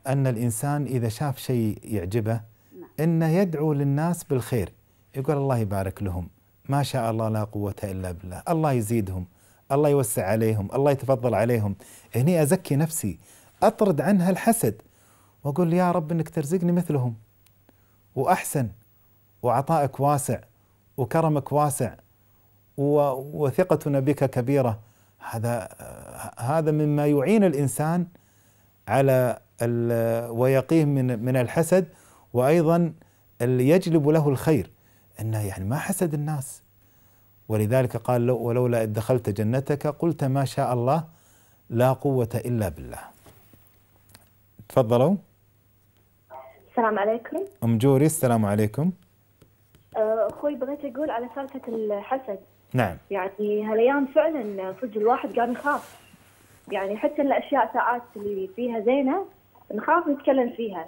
ان الانسان اذا شاف شيء يعجبه نعم. انه يدعو للناس بالخير يقول الله يبارك لهم ما شاء الله لا قوة إلا بالله الله يزيدهم الله يوسع عليهم الله يتفضل عليهم هني أزكي نفسي أطرد عنها الحسد وأقول يا رب أنك ترزقني مثلهم وأحسن وعطائك واسع وكرمك واسع وثقتنا بك كبيرة هذا هذا مما يعين الإنسان على ويقيه من من الحسد وأيضا يجلب له الخير انه يعني ما حسد الناس ولذلك قال لو ولولا اذ دخلت جنتك قلت ما شاء الله لا قوه الا بالله. تفضلوا. السلام عليكم. ام جوري السلام عليكم. أه، اخوي بغيت اقول على سالفه الحسد. نعم. يعني هالايام فعلا صدق الواحد قام يخاف. يعني حتى الاشياء ساعات اللي فيها زينه نخاف نتكلم فيها.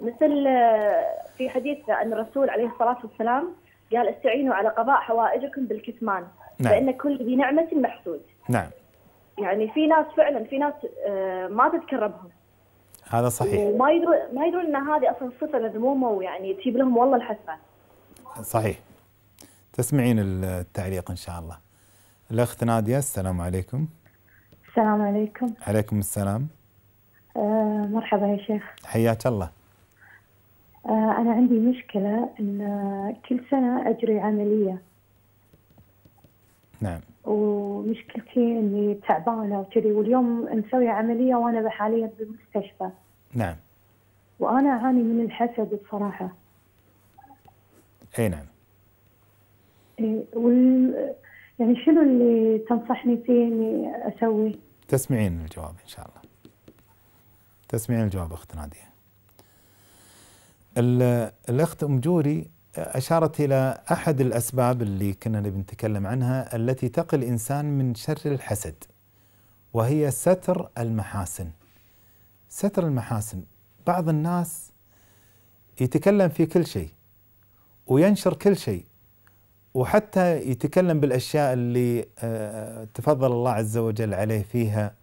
مثل أه، في حديث أن الرسول عليه الصلاة والسلام قال استعينوا على قضاء حوائجكم بالكتمان نعم. فإن كل ذي نعمة محسود نعم يعني في ناس فعلا في ناس آه، ما تتكربهم هذا صحيح وما يدرون ما يدرون ان هذه اصلا صفه مذمومه ويعني تجيب لهم والله الحسنه صحيح تسمعين التعليق ان شاء الله الاخت ناديه السلام عليكم السلام عليكم عليكم السلام آه مرحبا يا شيخ حياك الله آه، أنا عندي مشكلة أن كل سنة أجري عملية نعم ومشكلتي أني تعبانة وكذي واليوم مسوية عملية وأنا حاليا بالمستشفى نعم وأنا أعاني من الحسد بصراحة أي نعم وال... يعني شنو اللي تنصحني فيه اني اسوي؟ تسمعين الجواب ان شاء الله. تسمعين الجواب اخت ناديه. الاخت ام جوري اشارت الى احد الاسباب اللي كنا نبي نتكلم عنها التي تقي الانسان من شر الحسد وهي ستر المحاسن ستر المحاسن بعض الناس يتكلم في كل شيء وينشر كل شيء وحتى يتكلم بالاشياء اللي آه، تفضل الله عز وجل عليه فيها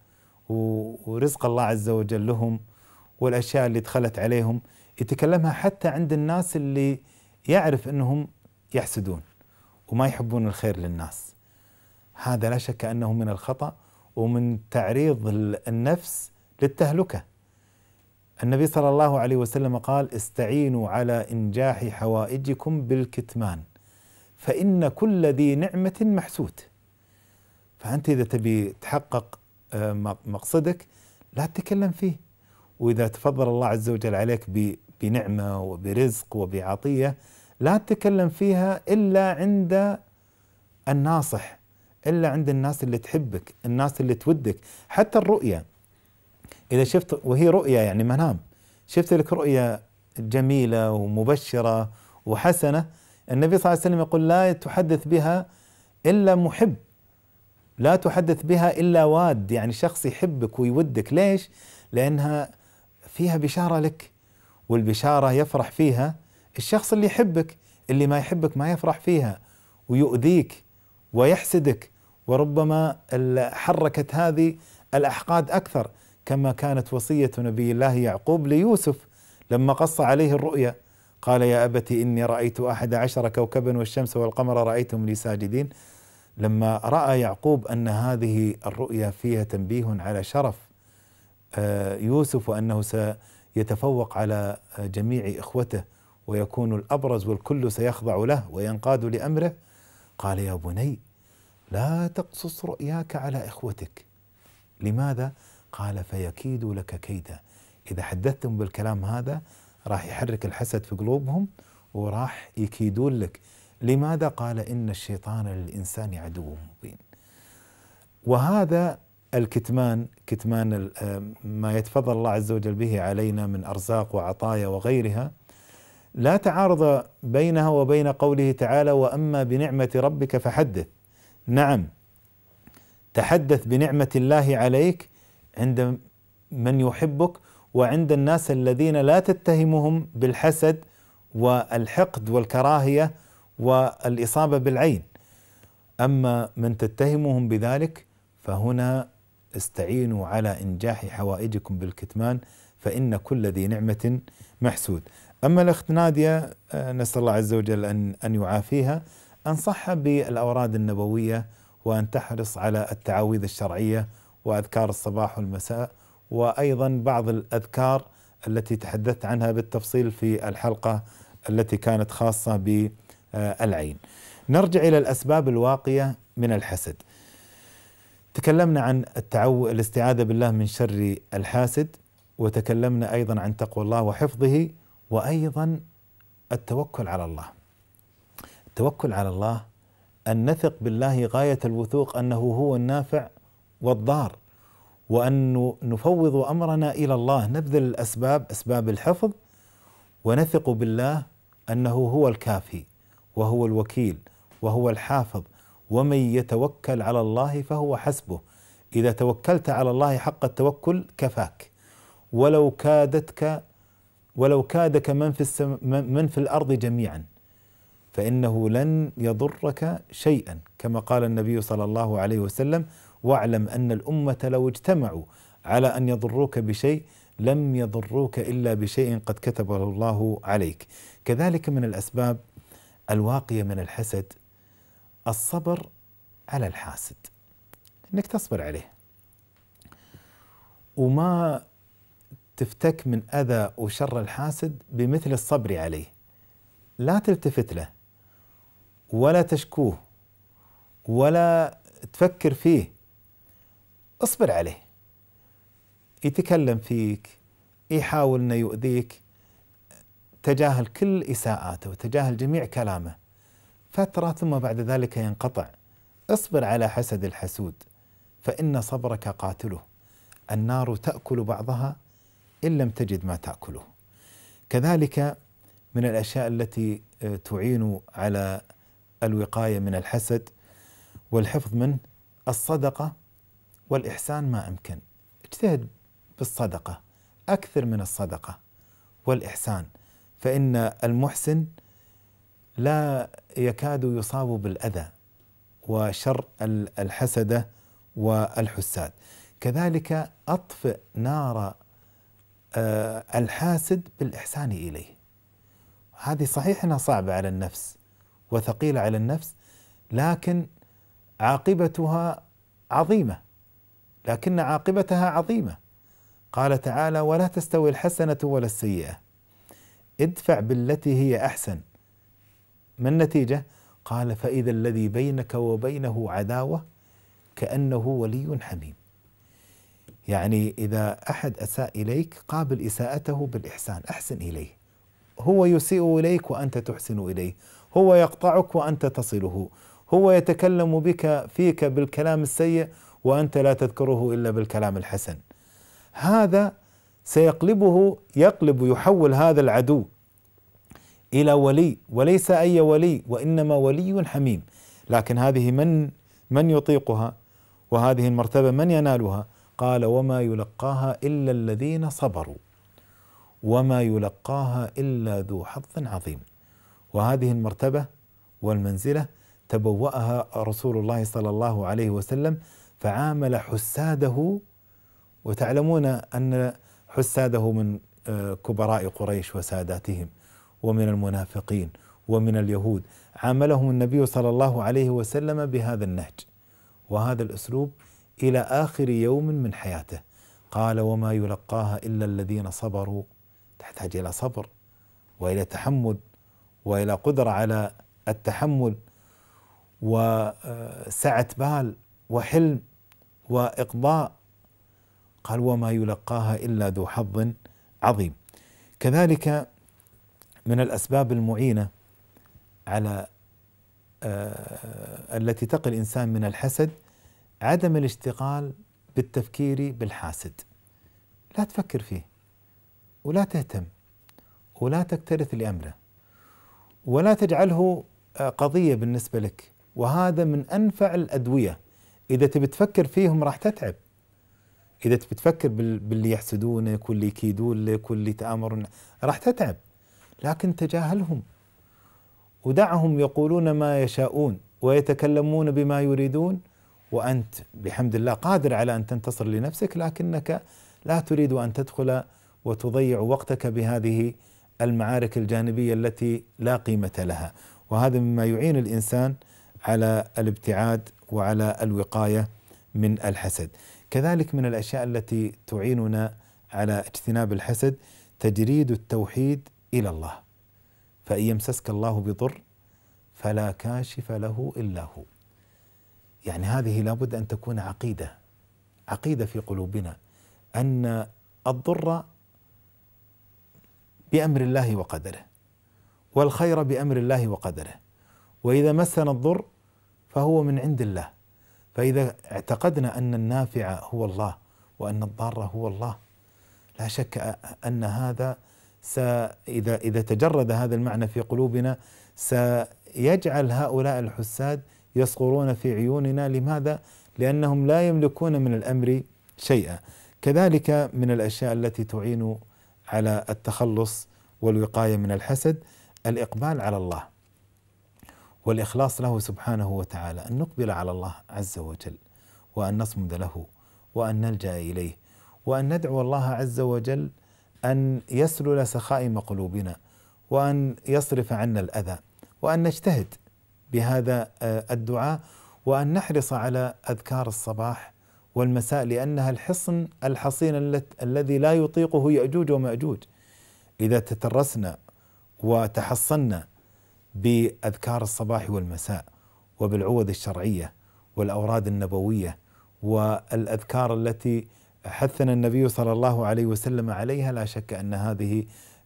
ورزق الله عز وجل لهم والاشياء اللي دخلت عليهم يتكلمها حتى عند الناس اللي يعرف انهم يحسدون وما يحبون الخير للناس هذا لا شك انه من الخطا ومن تعريض النفس للتهلكه النبي صلى الله عليه وسلم قال استعينوا على انجاح حوائجكم بالكتمان فان كل ذي نعمه محسود فانت اذا تبي تحقق آه، مقصدك لا تتكلم فيه واذا تفضل الله عز وجل عليك بنعمه وبرزق وبعطيه لا تتكلم فيها الا عند الناصح الا عند الناس اللي تحبك، الناس اللي تودك، حتى الرؤيه اذا شفت وهي رؤيه يعني منام، شفت لك رؤيه جميله ومبشره وحسنه، النبي صلى الله عليه وسلم يقول لا تحدث بها الا محب لا تحدث بها الا واد يعني شخص يحبك ويودك ليش؟ لانها فيها بشاره لك والبشاره يفرح فيها الشخص اللي يحبك اللي ما يحبك ما يفرح فيها ويؤذيك ويحسدك وربما حركت هذه الاحقاد اكثر كما كانت وصيه نبي الله يعقوب ليوسف لما قص عليه الرؤيا قال يا أبتي إني رأيت أحد عشر كوكبا والشمس والقمر رأيتهم لي ساجدين لما رأى يعقوب أن هذه الرؤيا فيها تنبيه على شرف آه، يوسف وأنه يتفوق على جميع اخوته ويكون الابرز والكل سيخضع له وينقاد لامره قال يا بني لا تقصص رؤياك على اخوتك لماذا قال فيكيدوا لك كيدا اذا حدثتهم بالكلام هذا راح يحرك الحسد في قلوبهم وراح يكيدون لك لماذا قال ان الشيطان للانسان عدو مبين وهذا الكتمان كتمان ما يتفضل الله عز وجل به علينا من ارزاق وعطايا وغيرها لا تعارض بينها وبين قوله تعالى واما بنعمه ربك فحدث نعم تحدث بنعمه الله عليك عند من يحبك وعند الناس الذين لا تتهمهم بالحسد والحقد والكراهيه والاصابه بالعين اما من تتهمهم بذلك فهنا استعينوا على إنجاح حوائجكم بالكتمان فإن كل ذي نعمة محسود أما الأخت نادية آه، نسأل الله عز وجل أن, أن يعافيها أنصحها بالأوراد النبوية وأن تحرص على التعاويذ الشرعية وأذكار الصباح والمساء وأيضا بعض الأذكار التي تحدثت عنها بالتفصيل في الحلقة التي كانت خاصة بالعين نرجع إلى الأسباب الواقية من الحسد تكلمنا عن التعو... الاستعاذة بالله من شر الحاسد وتكلمنا أيضا عن تقوى الله وحفظه وأيضا التوكل على الله التوكل على الله أن نثق بالله غاية الوثوق أنه هو النافع والضار وأن نفوض أمرنا إلى الله نبذل الأسباب أسباب الحفظ ونثق بالله أنه هو الكافي وهو الوكيل وهو الحافظ ومن يتوكل على الله فهو حسبه اذا توكلت على الله حق التوكل كفاك ولو كادتك ولو كادك من في السم من في الارض جميعا فانه لن يضرك شيئا كما قال النبي صلى الله عليه وسلم واعلم ان الامه لو اجتمعوا على ان يضروك بشيء لم يضروك الا بشيء قد كتبه الله عليك كذلك من الاسباب الواقيه من الحسد الصبر على الحاسد انك تصبر عليه وما تفتك من اذى وشر الحاسد بمثل الصبر عليه لا تلتفت له ولا تشكوه ولا تفكر فيه اصبر عليه يتكلم فيك يحاول انه يؤذيك تجاهل كل اساءاته وتجاهل جميع كلامه فترة ثم بعد ذلك ينقطع اصبر على حسد الحسود فإن صبرك قاتله النار تأكل بعضها إن لم تجد ما تأكله كذلك من الأشياء التي آه، تعين على الوقاية من الحسد والحفظ منه الصدقة والإحسان ما أمكن اجتهد بالصدقة أكثر من الصدقة والإحسان فإن المحسن لا يكاد يصاب بالاذى وشر الحسده والحساد كذلك اطفئ نار آه، الحاسد بالاحسان اليه هذه صحيح انها صعبه على النفس وثقيله على النفس لكن عاقبتها عظيمه لكن عاقبتها عظيمه قال تعالى ولا تستوي الحسنه ولا السيئه ادفع بالتي هي احسن ما النتيجة؟ قال فإذا الذي بينك وبينه عداوة كأنه ولي حميم يعني إذا أحد أساء إليك قابل إساءته بالإحسان أحسن إليه هو يسيء إليك وأنت تحسن إليه هو يقطعك وأنت تصله هو يتكلم بك فيك بالكلام السيء وأنت لا تذكره إلا بالكلام الحسن هذا سيقلبه يقلب يحول هذا العدو إلى ولي وليس أي ولي وإنما ولي حميم لكن هذه من من يطيقها وهذه المرتبة من ينالها قال وما يلقاها إلا الذين صبروا وما يلقاها إلا ذو حظ عظيم وهذه المرتبة والمنزلة تبوأها رسول الله صلى الله عليه وسلم فعامل حساده وتعلمون أن حساده من آه، كبراء قريش وساداتهم ومن المنافقين ومن اليهود عاملهم النبي صلى الله عليه وسلم بهذا النهج وهذا الاسلوب الى اخر يوم من حياته قال وما يلقاها الا الذين صبروا تحتاج الى صبر والى تحمل والى قدره على التحمل وسعه بال وحلم واقضاء قال وما يلقاها الا ذو حظ عظيم كذلك من الأسباب المعينة على آه، التي تقي الإنسان من الحسد عدم الاشتغال بالتفكير بالحاسد لا تفكر فيه ولا تهتم ولا تكترث لأمره ولا تجعله آه، قضية بالنسبة لك وهذا من أنفع الأدوية إذا تبي تفكر فيهم راح تتعب إذا تبي تفكر باللي يحسدونك واللي يكيدون لك واللي تآمرون راح تتعب لكن تجاهلهم ودعهم يقولون ما يشاءون ويتكلمون بما يريدون وانت بحمد الله قادر على ان تنتصر لنفسك لكنك لا تريد ان تدخل وتضيع وقتك بهذه المعارك الجانبيه التي لا قيمه لها وهذا مما يعين الانسان على الابتعاد وعلى الوقايه من الحسد كذلك من الاشياء التي تعيننا على اجتناب الحسد تجريد التوحيد الى الله فان يمسسك الله بضر فلا كاشف له الا هو يعني هذه لابد ان تكون عقيده عقيده في قلوبنا ان الضر بامر الله وقدره والخير بامر الله وقدره واذا مسنا الضر فهو من عند الله فاذا اعتقدنا ان النافع هو الله وان الضار هو الله لا شك ان هذا إذا إذا تجرد هذا المعنى في قلوبنا سيجعل هؤلاء الحساد يصغرون في عيوننا لماذا؟ لأنهم لا يملكون من الأمر شيئا كذلك من الأشياء التي تعين على التخلص والوقاية من الحسد الإقبال على الله والإخلاص له سبحانه وتعالى أن نقبل على الله عز وجل وأن نصمد له وأن نلجأ إليه وأن ندعو الله عز وجل أن يسلل سخائم قلوبنا وأن يصرف عنا الأذى وأن نجتهد بهذا آه، الدعاء وأن نحرص على أذكار الصباح والمساء لأنها الحصن الحصين الذي لا يطيقه يأجوج ومأجوج إذا تترسنا وتحصنا بأذكار الصباح والمساء وبالعوذ الشرعية والأوراد النبوية والأذكار التي حثنا النبي صلى الله عليه وسلم عليها لا شك ان هذه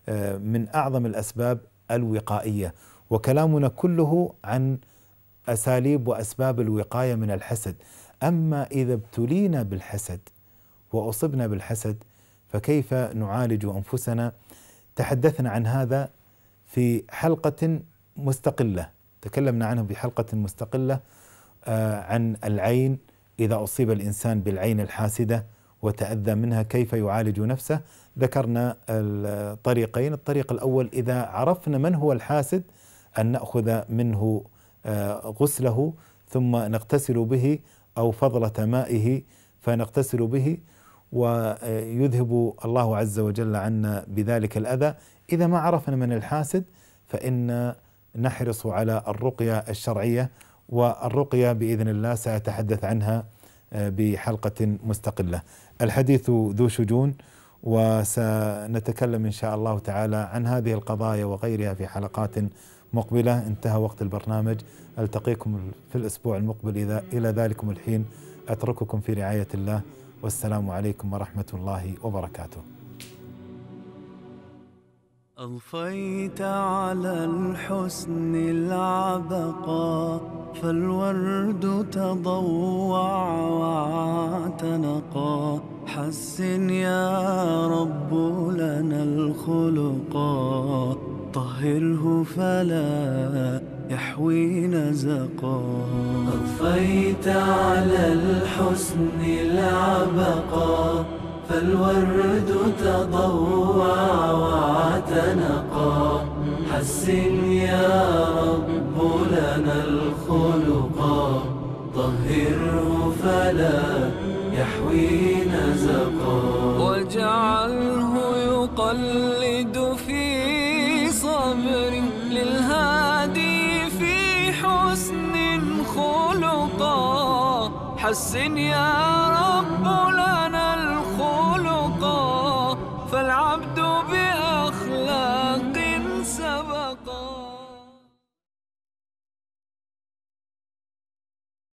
آه، من اعظم الاسباب الوقائيه وكلامنا كله عن اساليب واسباب الوقايه من الحسد اما اذا ابتلينا بالحسد واصبنا بالحسد فكيف نعالج انفسنا تحدثنا عن هذا في حلقه مستقله تكلمنا عنه في حلقه مستقله آه، عن العين اذا اصيب الانسان بالعين الحاسده وتأذى منها كيف يعالج نفسه ذكرنا الطريقين الطريق الأول إذا عرفنا من هو الحاسد أن نأخذ منه آه، غسله ثم نغتسل به أو فضلة مائه فنغتسل به ويذهب الله عز وجل عنا بذلك الأذى إذا ما عرفنا من الحاسد فإن نحرص على الرقية الشرعية والرقية بإذن الله سأتحدث عنها آه، بحلقة مستقلة الحديث ذو شجون وسنتكلم ان شاء الله تعالى عن هذه القضايا وغيرها في حلقات مقبله انتهى وقت البرنامج التقيكم في الاسبوع المقبل اذا الى ذلكم الحين اترككم في رعايه الله والسلام عليكم ورحمه الله وبركاته أضفيت على الحسن العبقى فالورد تضوع واعتنقا حسن يا رب لنا الخلقا طهره فلا يحوي نزقا أضفيت على الحسن العبقى فالورد تضوى واعتنقا حسن يا رب لنا الخلقا طهره فلا يحوي نزقا واجعله يقلد في صبر للهادي في حسن خلقا حسن يا رب